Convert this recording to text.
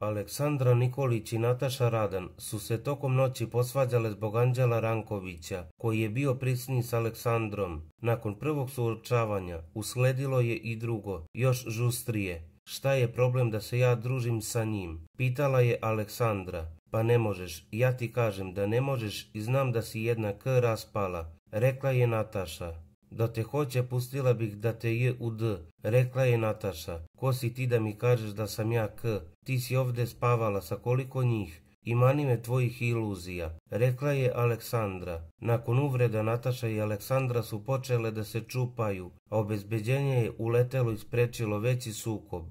Aleksandra Nikolić i Nataša Radan su se tokom noći posvađale zbog Anđela Rankovića, koji je bio prisni s Aleksandrom. Nakon prvog suočavanja usledilo je i drugo, još žustrije. Šta je problem da se ja družim sa njim? Pitala je Aleksandra. Pa ne možeš, ja ti kažem da ne možeš i znam da si jedna k raspala, rekla je Nataša. Da te hoće, pustila bih da te je u d, rekla je Nataša. Ko si ti da mi kažeš da sam ja k? Ti si ovdje spavala sa koliko njih? i mani me tvojih iluzija, rekla je Aleksandra. Nakon uvreda Nataša i Aleksandra su počele da se čupaju, a obezbeđenje je uletelo i sprečilo veći sukob.